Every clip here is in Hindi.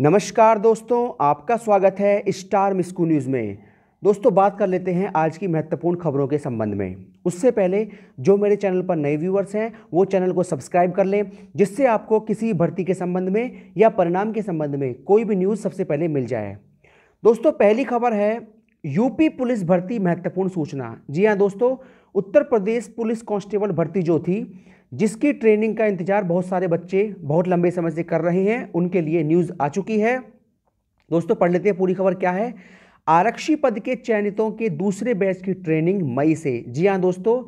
नमस्कार दोस्तों आपका स्वागत है स्टार मिस्कू न्यूज़ में दोस्तों बात कर लेते हैं आज की महत्वपूर्ण खबरों के संबंध में उससे पहले जो मेरे चैनल पर नए व्यूवर्स हैं वो चैनल को सब्सक्राइब कर लें जिससे आपको किसी भर्ती के संबंध में या परिणाम के संबंध में कोई भी न्यूज़ सबसे पहले मिल जाए दोस्तों पहली खबर है यूपी पुलिस भर्ती महत्वपूर्ण सूचना जी हाँ दोस्तों उत्तर प्रदेश पुलिस कांस्टेबल भर्ती जो थी जिसकी ट्रेनिंग का इंतज़ार बहुत सारे बच्चे बहुत लंबे समय से कर रहे हैं उनके लिए न्यूज़ आ चुकी है दोस्तों पढ़ लेते हैं पूरी खबर क्या है आरक्षी पद के चयनितों के दूसरे बैच की ट्रेनिंग मई से जी हाँ दोस्तों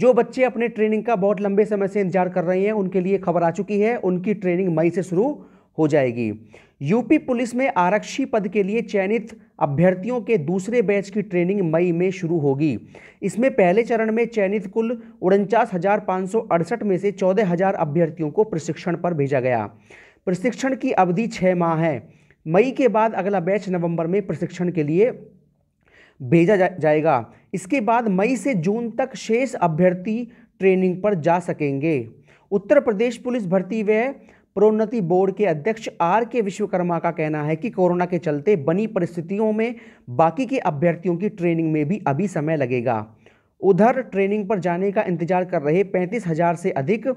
जो बच्चे अपने ट्रेनिंग का बहुत लंबे समय से इंतजार कर रहे हैं उनके लिए खबर आ चुकी है उनकी ट्रेनिंग मई से शुरू हो जाएगी यूपी पुलिस में आरक्षी पद के लिए चयनित अभ्यर्थियों के दूसरे बैच की ट्रेनिंग मई में शुरू होगी इसमें पहले चरण में चयनित कुल उनचास में से चौदह अभ्यर्थियों को प्रशिक्षण पर भेजा गया प्रशिक्षण की अवधि छः माह है मई के बाद अगला बैच नवंबर में प्रशिक्षण के लिए भेजा जा, जाएगा इसके बाद मई से जून तक शेष अभ्यर्थी ट्रेनिंग पर जा सकेंगे उत्तर प्रदेश पुलिस भर्ती व प्रोन्नति बोर्ड के अध्यक्ष आर के विश्वकर्मा का कहना है कि कोरोना के चलते बनी परिस्थितियों में बाकी के अभ्यर्थियों की ट्रेनिंग में भी अभी समय लगेगा उधर ट्रेनिंग पर जाने का इंतजार कर रहे पैंतीस हजार से अधिक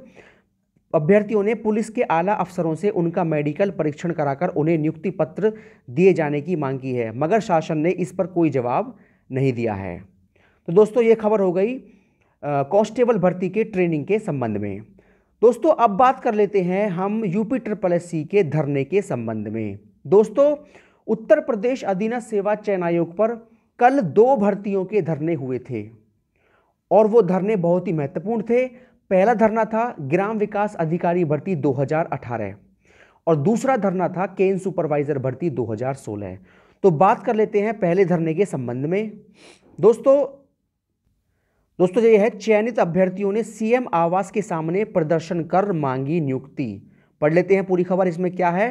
अभ्यर्थियों ने पुलिस के आला अफसरों से उनका मेडिकल परीक्षण कराकर उन्हें नियुक्ति पत्र दिए जाने की मांग की है मगर शासन ने इस पर कोई जवाब नहीं दिया है तो दोस्तों ये खबर हो गई कांस्टेबल भर्ती के ट्रेनिंग के संबंध में दोस्तों अब बात कर लेते हैं हम यूपी ट्रिपल एस सी के धरने के संबंध में दोस्तों उत्तर प्रदेश अधीन सेवा चयन आयोग पर कल दो भर्तियों के धरने हुए थे और वो धरने बहुत ही महत्वपूर्ण थे पहला धरना था ग्राम विकास अधिकारी भर्ती 2018 और दूसरा धरना था केन सुपरवाइजर भर्ती 2016 तो बात कर लेते हैं पहले धरने के संबंध में दोस्तों दोस्तों ये है चयनित अभ्यर्थियों ने सीएम आवास के सामने प्रदर्शन कर मांगी नियुक्ति पढ़ लेते हैं पूरी खबर इसमें क्या है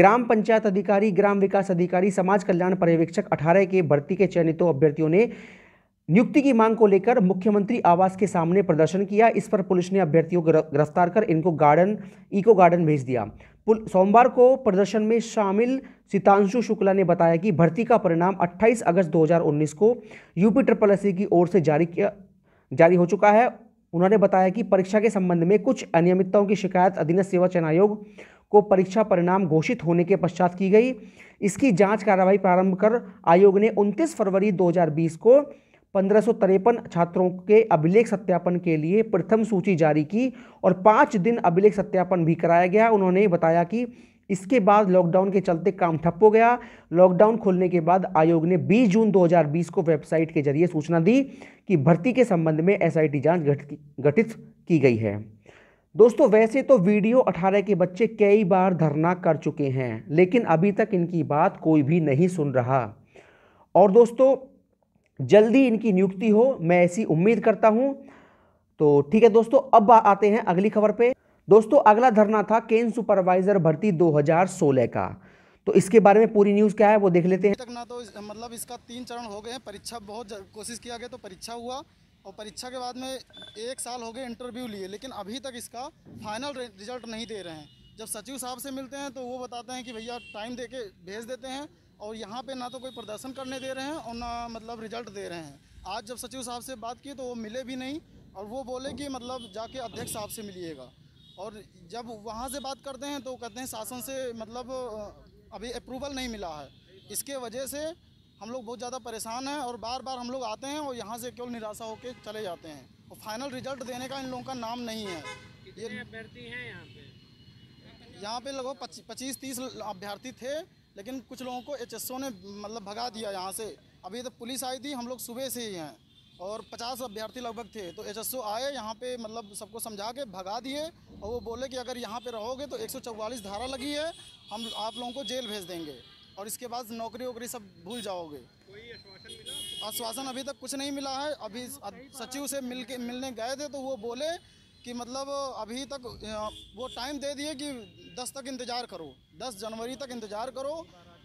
ग्राम पंचायत अधिकारी ग्राम विकास अधिकारी समाज कल्याण पर्यवेक्षक अठारह के भर्ती के चयनितों अभ्यर्थियों ने नियुक्ति की मांग को लेकर मुख्यमंत्री आवास के सामने प्रदर्शन किया इस पर पुलिस ने अभ्यर्थियों को गिरफ्तार कर इनको गार्डन इको गार्डन भेज दिया सोमवार को प्रदर्शन में शामिल सितांशु शुक्ला ने बताया कि भर्ती का परिणाम 28 अगस्त 2019 को यूपी ट्रिपल एस की ओर से जारी किया जारी हो चुका है उन्होंने बताया कि परीक्षा के संबंध में कुछ अनियमितताओं की शिकायत अधीन सेवा चयन आयोग को परीक्षा परिणाम घोषित होने के पश्चात की गई इसकी जांच कार्रवाई प्रारंभ कर आयोग ने 29 फरवरी 2020 को पंद्रह छात्रों के अभिलेख सत्यापन के लिए प्रथम सूची जारी की और पाँच दिन अभिलेख सत्यापन भी कराया गया उन्होंने बताया कि इसके बाद लॉकडाउन के चलते काम ठप हो गया लॉकडाउन खोलने के बाद आयोग ने 20 जून 2020 को वेबसाइट के जरिए सूचना दी कि भर्ती के संबंध में एसआईटी जांच गठित की गई है दोस्तों वैसे तो वीडियो 18 के बच्चे कई बार धरना कर चुके हैं लेकिन अभी तक इनकी बात कोई भी नहीं सुन रहा और दोस्तों जल्दी इनकी नियुक्ति हो मैं ऐसी उम्मीद करता हूं तो ठीक है दोस्तों अब आते हैं अगली खबर पे दोस्तों अगला धरना था केन सुपरवाइजर भर्ती 2016 का तो इसके बारे में पूरी न्यूज़ क्या है वो देख लेते हैं तक ना तो इस, मतलब इसका तीन चरण हो गए हैं परीक्षा बहुत कोशिश किया गया तो परीक्षा हुआ और परीक्षा के बाद में एक साल हो गए इंटरव्यू लिए लेकिन अभी तक इसका फाइनल रिजल्ट नहीं दे रहे हैं जब सचिव साहब से मिलते हैं तो वो बताते हैं कि भैया टाइम दे भेज देते हैं और यहाँ पे ना तो कोई प्रदर्शन करने दे रहे हैं और ना मतलब रिजल्ट दे रहे हैं आज जब सचिव साहब से बात की तो वो मिले भी नहीं और वो बोले कि मतलब जाके अध्यक्ष साहब से मिलिएगा और जब वहाँ से बात करते हैं तो कहते हैं शासन से मतलब अभी अप्रूवल नहीं मिला है इसके वजह से हम लोग बहुत ज़्यादा परेशान हैं और बार बार हम लोग आते हैं और यहाँ से केवल निराशा होकर चले जाते हैं और फाइनल रिजल्ट देने का इन लोगों का नाम नहीं है ये अभ्यर्थी हैं यहाँ पे यहाँ पे लगभग पच्चीस तीस अभ्यर्थी थे लेकिन कुछ लोगों को एच ने मतलब भगा दिया यहाँ से अभी तो पुलिस आई थी हम लोग सुबह से ही हैं और 50 अभ्यर्थी लगभग थे तो एच आए यहाँ पे मतलब सबको समझा के भगा दिए और वो बोले कि अगर यहाँ पे रहोगे तो 144 धारा लगी है हम आप लोगों को जेल भेज देंगे और इसके बाद नौकरी वोकरी सब भूल जाओगे आश्वासन आश्वासन अभी तक कुछ नहीं मिला है अभी सचिव से मिल के मिलने गए थे तो वो बोले कि मतलब अभी तक वो टाइम दे दिए कि 10 तक इंतज़ार करो 10 जनवरी तक इंतज़ार करो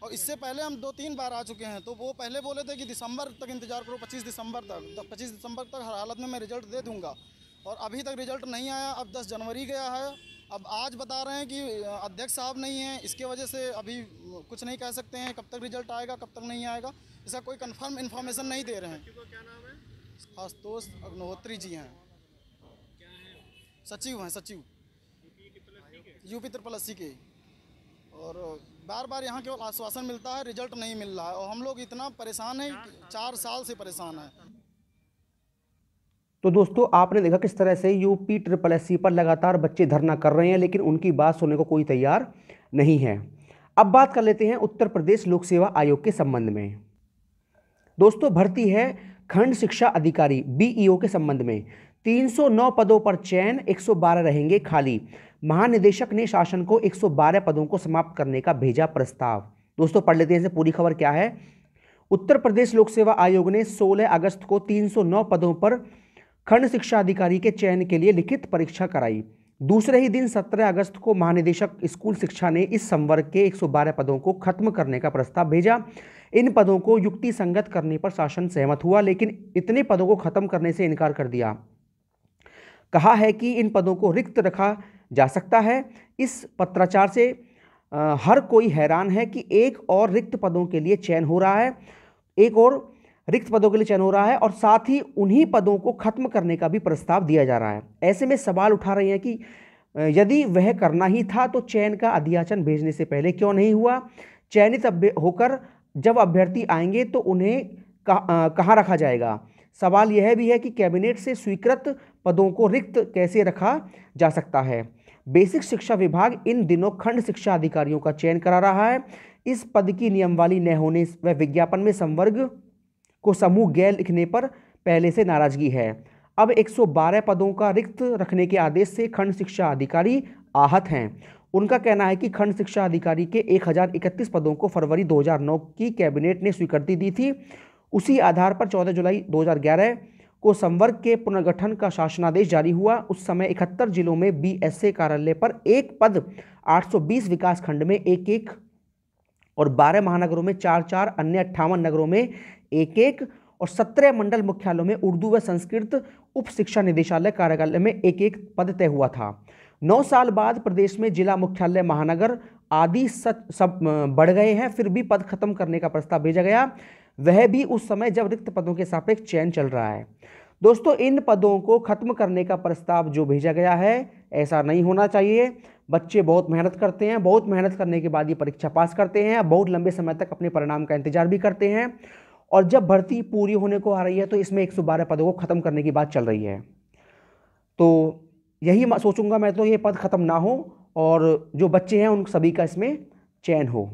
और इससे पहले हम दो तीन बार आ चुके हैं तो वो पहले बोले थे कि दिसंबर तक इंतज़ार करो 25 दिसंबर तक 25 तो दिसंबर तक हर हालत में मैं रिज़ल्ट दे दूंगा और अभी तक रिज़ल्ट नहीं आया अब दस जनवरी गया है अब आज बता रहे हैं कि अध्यक्ष साहब नहीं हैं इसके वजह से अभी कुछ नहीं कह सकते हैं कब तक रिजल्ट आएगा कब तक नहीं आएगा इसका कोई कन्फर्म इन्फॉर्मेशन नहीं दे रहे हैं आशुतोष अग्निहोत्री जी हैं सचिव हैं सचिव यूपी त्रिपल अस्सी के और बार बार यहाँ केवल आश्वासन मिलता है रिजल्ट नहीं मिल रहा है और हम लोग इतना परेशान हैं चार साल से परेशान हैं तो दोस्तों आपने देखा किस तरह से यूपी ट्रिपल एस पर लगातार बच्चे धरना कर रहे हैं लेकिन उनकी बात सुनने को कोई तैयार नहीं है अब बात कर लेते हैं उत्तर प्रदेश लोक सेवा आयोग के संबंध में दोस्तों भर्ती है खंड शिक्षा अधिकारी बीईओ e के संबंध में 309 पदों पर चयन 112 रहेंगे खाली महानिदेशक ने शासन को 112 पदों को समाप्त करने का भेजा प्रस्ताव दोस्तों पढ़ लेते हैं इसे पूरी खबर क्या है उत्तर प्रदेश लोक सेवा आयोग ने 16 अगस्त को 309 पदों पर खंड शिक्षा अधिकारी के चयन के लिए लिखित परीक्षा कराई दूसरे ही दिन 17 अगस्त को महानिदेशक स्कूल शिक्षा ने इस संवर्ग के 112 पदों को खत्म करने का प्रस्ताव भेजा इन पदों को युक्ति संगत करने पर शासन सहमत हुआ लेकिन इतने पदों को खत्म करने से इनकार कर दिया कहा है कि इन पदों को रिक्त रखा जा सकता है इस पत्राचार से आ, हर कोई हैरान है कि एक और रिक्त पदों के लिए चयन हो रहा है एक और रिक्त पदों के लिए चयन हो रहा है और साथ ही उन्हीं पदों को खत्म करने का भी प्रस्ताव दिया जा रहा है ऐसे में सवाल उठा रहे हैं कि यदि वह करना ही था तो चयन का अध्याचन भेजने से पहले क्यों नहीं हुआ चयनित होकर जब अभ्यर्थी आएंगे तो उन्हें कहाँ रखा जाएगा सवाल यह भी है कि कैबिनेट से स्वीकृत पदों को रिक्त कैसे रखा जा सकता है बेसिक शिक्षा विभाग इन दिनों खंड शिक्षा अधिकारियों का चयन करा रहा है इस पद की नियमवाली न होने व विज्ञापन में संवर्ग को समूह गैर लिखने पर पहले से नाराजगी है अब 112 पदों का रिक्त रखने के आदेश से खंड शिक्षा अधिकारी आहत हैं उनका कहना है कि खंड शिक्षा अधिकारी के एक पदों को फरवरी 2009 की कैबिनेट ने स्वीकृति दी थी उसी आधार पर 14 जुलाई 2011 को संवर्ग के पुनर्गठन का शासनादेश जारी हुआ उस समय इकहत्तर जिलों में ए कार्यालय पर एक पद 820 विकास खंड में एक एक और 12 महानगरों में चार चार अन्य अट्ठावन नगरों में एक एक और सत्रह मंडल मुख्यालयों में उर्दू व संस्कृत उप शिक्षा निदेशालय कार्यालय में एक एक पद तय हुआ था नौ साल बाद प्रदेश में जिला मुख्यालय महानगर आदि सच सब बढ़ गए हैं फिर भी पद खत्म करने का प्रस्ताव भेजा गया वह भी उस समय जब रिक्त पदों के सापेक्ष चयन चल रहा है दोस्तों इन पदों को खत्म करने का प्रस्ताव जो भेजा गया है ऐसा नहीं होना चाहिए बच्चे बहुत मेहनत करते हैं बहुत मेहनत करने के बाद ये परीक्षा पास करते हैं बहुत लंबे समय तक अपने परिणाम का इंतजार भी करते हैं और जब भर्ती पूरी होने को आ रही है तो इसमें 112 पदों को ख़त्म करने की बात चल रही है तो यही सोचूंगा मैं तो ये पद ख़त्म ना हो और जो बच्चे हैं उन सभी का इसमें चयन हो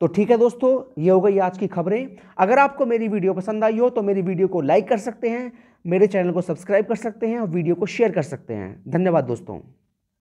तो ठीक है दोस्तों ये हो गई आज की खबरें अगर आपको मेरी वीडियो पसंद आई हो तो मेरी वीडियो को लाइक कर सकते हैं मेरे चैनल को सब्सक्राइब कर सकते हैं और वीडियो को शेयर कर सकते हैं धन्यवाद दोस्तों